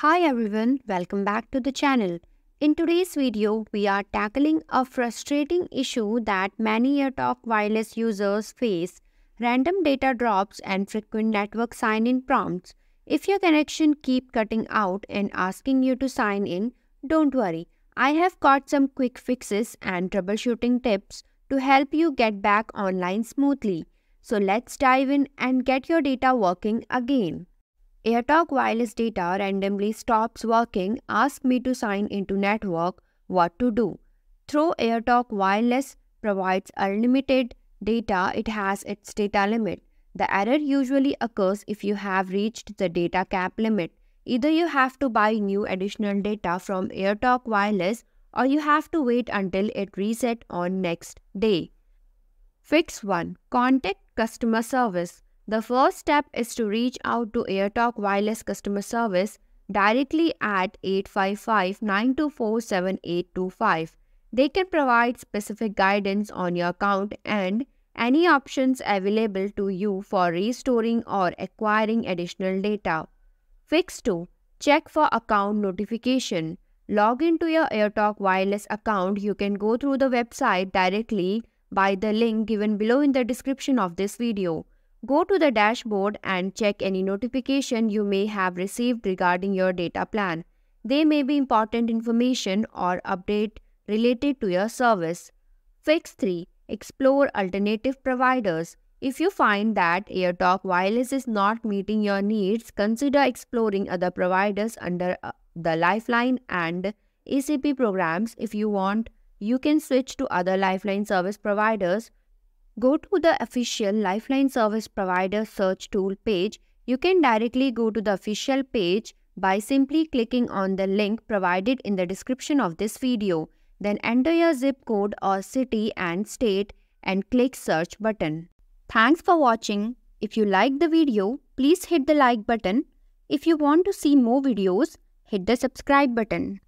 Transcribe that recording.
Hi everyone, welcome back to the channel. In today's video, we are tackling a frustrating issue that many AirTalk wireless users face, random data drops and frequent network sign-in prompts. If your connection keep cutting out and asking you to sign in, don't worry. I have got some quick fixes and troubleshooting tips to help you get back online smoothly. So let's dive in and get your data working again. AirTalk wireless data randomly stops working, ask me to sign into network, what to do. Through AirTalk wireless provides unlimited data, it has its data limit. The error usually occurs if you have reached the data cap limit. Either you have to buy new additional data from AirTalk Wireless or you have to wait until it reset on next day. Fix 1. Contact customer service. The first step is to reach out to AirTalk Wireless Customer Service directly at 855-924-7825. They can provide specific guidance on your account and any options available to you for restoring or acquiring additional data. Fix 2. Check for account notification. Log into your AirTalk wireless account. You can go through the website directly by the link given below in the description of this video. Go to the dashboard and check any notification you may have received regarding your data plan. They may be important information or update related to your service. Fix 3. Explore alternative providers. If you find that AirTalk Wireless is not meeting your needs, consider exploring other providers under uh, the Lifeline and ACP programs. If you want, you can switch to other Lifeline service providers Go to the official Lifeline service provider search tool page. You can directly go to the official page by simply clicking on the link provided in the description of this video. Then enter your zip code or city and state and click search button. Thanks for watching. If you like the video, please hit the like button. If you want to see more videos, hit the subscribe button.